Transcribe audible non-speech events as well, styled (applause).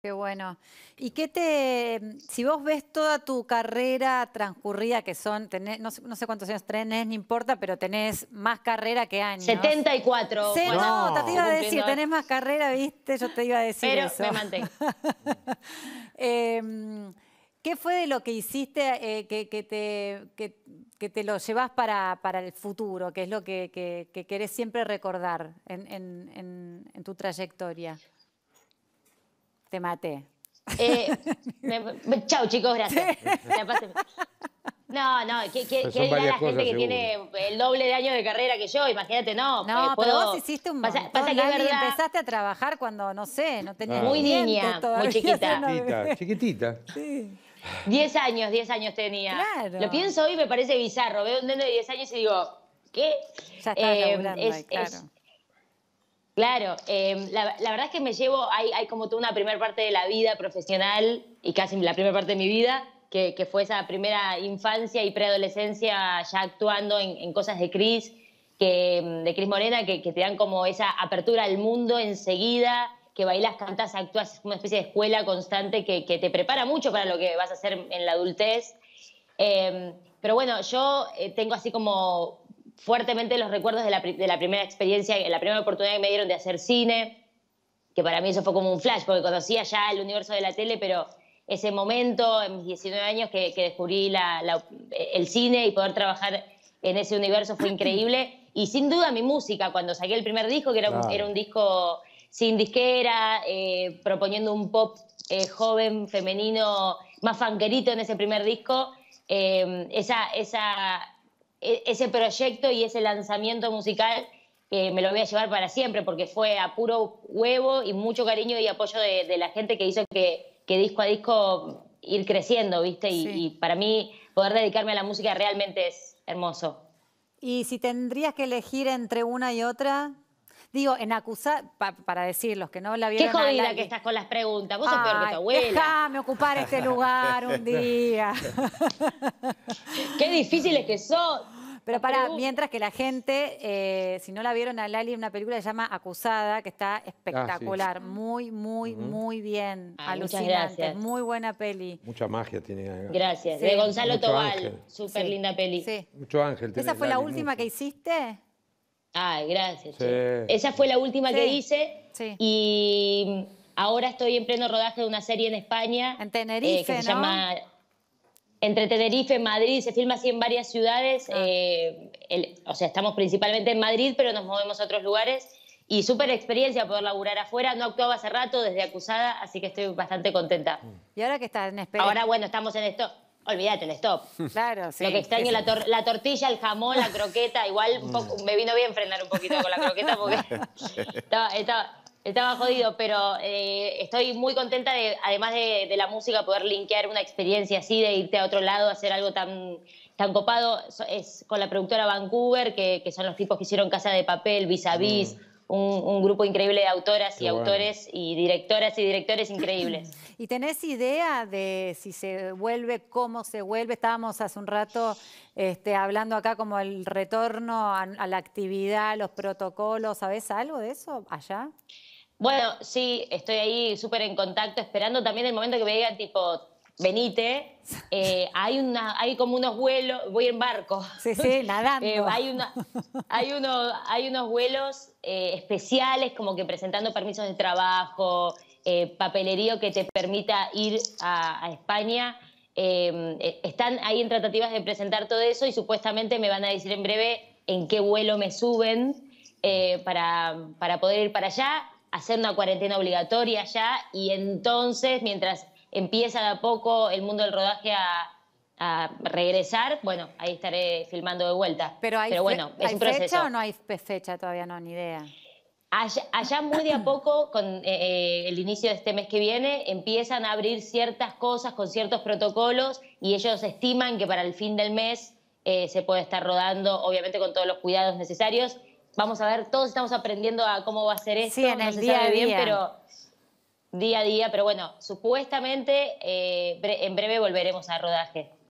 Qué bueno. ¿Y qué te, mm, si vos ves toda tu carrera transcurrida, que son, no, sé, cuántos años tenés, no importa, pero tenés más carrera que años. 74. Sí, no, te iba a decir, tenés más carrera, viste, yo te iba a decir Pero me mantengo. (laughs) Em, ¿Qué fue de lo que hiciste eh, que, te, que, te lo llevas para, el futuro, ¿Qué es lo que, querés siempre recordar en, en tu trayectoria? Te maté. Eh, (laughs) chau, chicos, gracias. No, no, que es la gente que tiene el doble de años de carrera que yo? Imagínate, no. No, eh, pero vos hiciste un pasa, pasa que empezaste a trabajar cuando, no sé, no tenías Muy niña, muy chiquita. Chiquitita, chiquitita. Sí. Diez años, diez años tenía. Lo pienso hoy y me parece bizarro. Veo un nene de diez años y digo, ¿qué? Ya eh, es, ahí, claro. Claro, em, la, verdad es que me llevo, hay, hay como toda una primera parte de la vida profesional y casi la primera parte de mi vida, que, fue esa primera infancia y preadolescencia ya actuando en, cosas de Cris, em, de Cris Morena, que, te dan como esa apertura al mundo enseguida, que bailas, cantas, actúas, es una especie de escuela constante que, te prepara mucho para lo que vas a hacer en la adultez. Em, pero bueno, yo eh, tengo así como fuertemente los recuerdos de la, primera experiencia, la primera oportunidad que me dieron de hacer cine, que para mí eso fue como un flash, porque conocía ya el universo de la tele, pero ese momento, en mis 19 años, que, que descubrí la, el cine y poder trabajar en ese universo fue increíble. Y sin duda mi música, cuando saqué el primer disco, que era, un, disco sin disquera, eh, proponiendo un pop eh, joven, femenino, más fanquerito en ese primer disco, eh, esa, esa, e, ese proyecto y ese lanzamiento musical que me lo voy a llevar para siempre, porque fue a puro huevo y mucho cariño y apoyo de, la gente que hizo que, disco a disco ir creciendo, ¿viste? y para mí poder dedicarme a la música realmente es hermoso. ¿Y si tendrías que elegir entre una y otra, Digo, en acusar, para decir, los que no la vieron. Qué jodida que estás con las preguntas. Vos sos peor que tu abuela. Déjame ocupar este lugar un (laughs) día. Qué difíciles que son. Pero para, mientras que la gente, eh, si no la vieron a Lali, una película que se llama Acusada, que está ah, espectacular. Muy, muy, muy bien. alucinante. Muy buena peli. Mucha magia tiene. ¿eh? Gracias. De Gonzalo Tobal. Súper linda peli. Mucho ángel. ¿Esa fue la última que hiciste? Ay, gracias. Esa fue la última que hice. Y ahora estoy en pleno rodaje de una serie en España. En eh, Tenerife, se llama entre Tenerife, y Madrid, se filma así en varias ciudades. Ah. Eh, o sea, estamos principalmente en Madrid, pero nos movemos a otros lugares. Y súper experiencia poder laburar afuera. No actuaba hace rato desde acusada, así que estoy bastante contenta. Mm. ¿Y ahora que está en Ahora, bueno, estamos en esto olvídate, el stop. (laughs) Claro, sí. Lo que extraño, es La, tortilla, el jamón, la croqueta, igual me vino bien frenar un poquito con la croqueta porque (laughs) estaba, jodido, pero eh, estoy muy contenta de, además de, la música, poder linkear una experiencia así, de irte a otro lado, hacer algo tan, tan copado. Es con la productora Vancouver, que, son los tipos que hicieron Casa de Papel, Vis a Vis un, grupo increíble de autoras y autores y directoras y directores increíbles. (laughs) ¿Y tenés idea de si se vuelve, cómo se vuelve? Estábamos hace un rato este, hablando acá como el retorno a, la actividad, los protocolos, ¿sabés algo de eso allá? Bueno, sí, estoy ahí súper en contacto, esperando también el momento que me digan tipo venite, eh, hay, una, hay como unos vuelos, voy en barco. Sí, sí, (laughs) eh, nadando. hay, una, hay, unos vuelos eh, especiales, como que presentando permisos de trabajo, papelerío que te permita ir a, España. Em, están ahí en tratativas de presentar todo eso y supuestamente me van a decir en breve en qué vuelo me suben para, para poder ir para allá, hacer una cuarentena obligatoria allá y entonces mientras empieza de a poco el mundo del rodaje a, regresar, bueno, ahí estaré filmando de vuelta. Pero, hay bueno, es un proceso. fecha o no hay fecha todavía? No, ni idea. Allá, muy de a poco, con eh, eh, el inicio de este mes que viene, empiezan a abrir ciertas cosas con ciertos protocolos y ellos estiman que para el fin del mes eh, se puede estar rodando, obviamente con todos los cuidados necesarios. Vamos a ver, todos estamos aprendiendo a cómo va a ser esto, sí, en el día sabe día. pero día a día, pero bueno, supuestamente eh, en breve volveremos a rodaje.